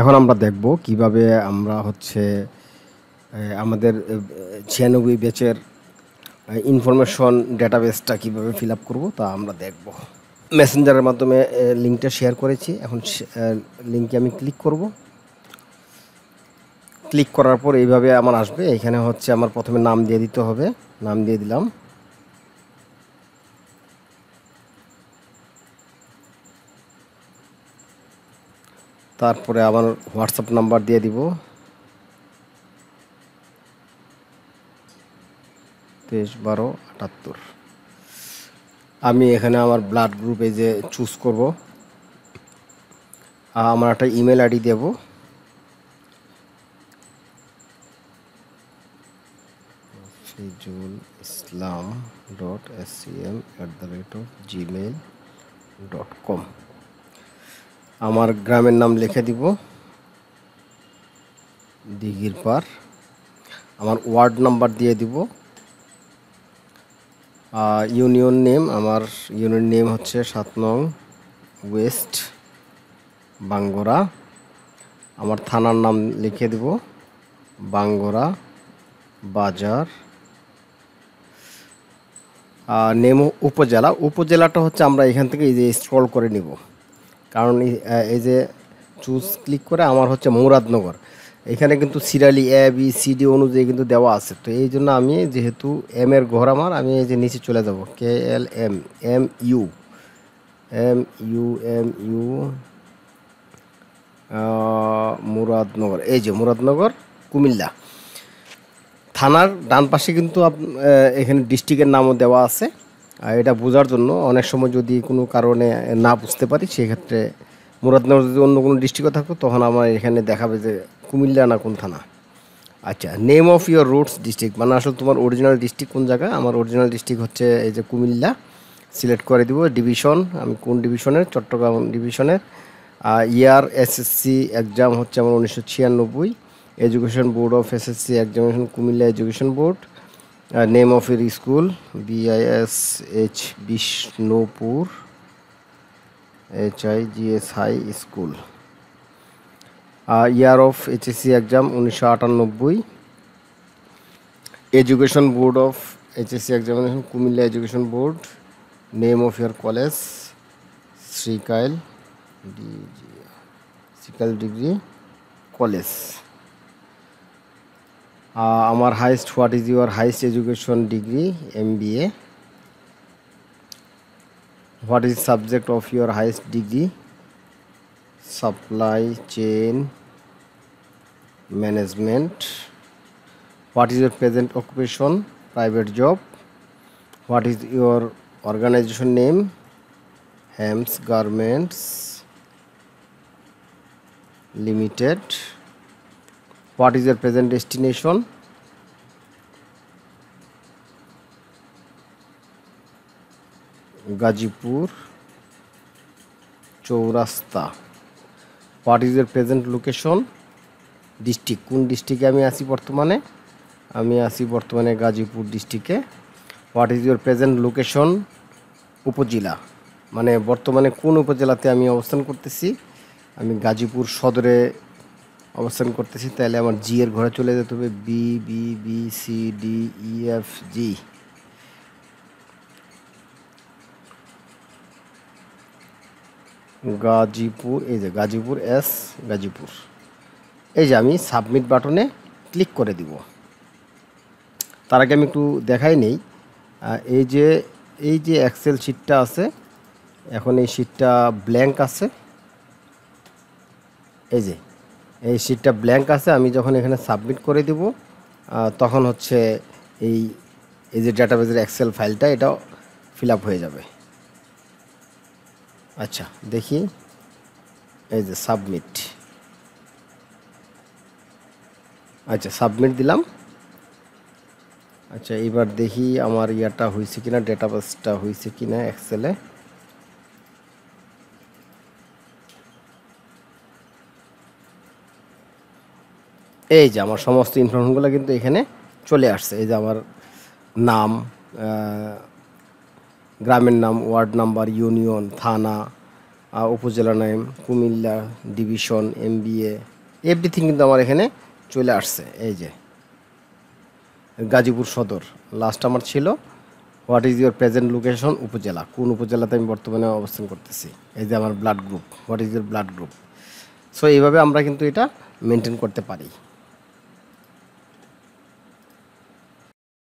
এখন আমরা দেখব কিভাবে আমরা হচ্ছে আমাদের ছিয়ানব্বই ব্যাচের ইনফরমেশন ডেটাবেসটা কিভাবে ফিল আপ করবো তা আমরা দেখব মেসেঞ্জারের মাধ্যমে লিঙ্কটা শেয়ার করেছি এখন লিঙ্কে আমি ক্লিক করব ক্লিক করার পর এইভাবে আমার আসবে এখানে হচ্ছে আমার প্রথমে নাম দিয়ে দিতে হবে নাম দিয়ে দিলাম তারপরে আমার হোয়াটসঅ্যাপ নাম্বার দিয়ে দিব তেইশ বারো আটাত্তর আমি এখানে আমার ব্লাড গ্রুপে যে চুজ করব আমার একটা ইমেল আইডি দেব Fizul Islam dot S C M at the rate of Gmail dot com আমার গ্রামের নাম লিখে দিব দিঘির পার আমার ওয়ার্ড নাম্বার দিয়ে দিব ইউনিয়ন নেম আমার ইউনিয়ন নেম হচ্ছে সাত নং ওয়েস্ট বাঙ্গোরা আমার থানার নাম লিখে দিব বাঙ্গোরা বাজার নেমো উপজেলা উপজেলাটা হচ্ছে আমরা এখান থেকে এই যে স্ক্রল করে নিব কারণ এই যে চুজ ক্লিক করে আমার হচ্ছে মুরাদনগর এখানে কিন্তু serially A B C D অনুযায়ী কিন্তু দেওয়া আছে তো এই জন্য আমি যেহেতু এম এর ঘর আমার আমি এই যে নিচে চলে যাব K L M M U M U M U Muradnagar এই যে মুরাদনগর কুমিল্লা থানার ডান পাশে কিন্তু এখানে ডিস্ট্রিক্টের নামও দেওয়া আছে এটা বোঝার জন্য অনেক সময় যদি কোনো কারণে না বুঝতে পারি সেক্ষেত্রে মুরাদনগর যদি অন্য কোনো ডিস্ট্রিক্টে থাকতো তখন আমার এখানে দেখাবে যে কুমিল্লা না কোন থানা আচ্ছা name of your roots district মানে আসলে তোমার অরিজিনাল ডিস্ট্রিক্ট কোন জায়গা আমার অরিজিনাল ডিস্ট্রিক্ট হচ্ছে এই যে কুমিল্লা সিলেক্ট করে দিব ডিভিশন আমি কোন ডিভিশনের চট্টগ্রাম ডিভিশনের ইয়ার এসএসসি এক্সাম হচ্ছে আমার উনিশশো ছিয়ানব্বই education board of SSC examination Comilla education board name of your school BIS H Bishnupur H I G S high school year of HSC exam উনিশশো আটানব্বই education board of HSC examination Comilla education board name of your college Sreekail ডিজি Sreekail degree college আমার highest what is your highest education degree M B A what is subject of your highest degree supply chain management what is your present occupation private job what is your organisation name Hams garments limited what is your present destination Gazipur Chowrasta what is your present location district কোন ডিস্ট্রিক্টে আমি আছি বর্তমানে আমি আছি বর্তমানে গাজীপুর ডিস্ট্রিক্টে what is your present location upazila মানে বর্তমানে কোন উপজেলাতে আমি অবস্থান করতেছি আমি গাজীপুর সদরে অবস্থান করতেছি তাহলে আমার জি এর ঘরে চলে যেতে হবে B B B C D E F G Gazipur এই যে গাজীপুর এস গাজীপুর এই যে আমি সাবমিট বাটনে ক্লিক করে দিব তার আগে আমি একটু দেখাই নেই এই যে এই যে এক্সেল শিটটা আছে এখন এই শিটটা ব্ল্যাঙ্ক আছে এই যে এই শিটটা ব্ল্যাঙ্ক আছে আমি যখন এখানে সাবমিট করে দেবো তখন হচ্ছে এই এই যে ডাটাবেজের এক্সেল ফাইলটা এটাও ফিল হয়ে যাবে আচ্ছা দেখি এই যে সাবমিট আচ্ছা সাবমিট দিলাম আচ্ছা এবার দেখি আমার ইয়াটা হয়েছে কিনা ডেটাবেসটা হয়েছে কিনা এক্সেলে এই যে আমার সমস্ত ইনফরমেশনগুলো কিন্তু এখানে চলে আসছে এই যে আমার নাম গ্রামের নাম ward number union thana upazila name Comilla division M BA everything কিন্তু আমার এখানে চলে আসছে এই যে গাজীপুর সদর লাস্ট আমার ছিল what is your present location upazila কোন উপজেলাতে আমি বর্তমানে অবস্থান করতেছি এই যে আমার blood group what is your blood group so এইভাবে আমরা কিন্তু এটা মেনটেন করতে পারি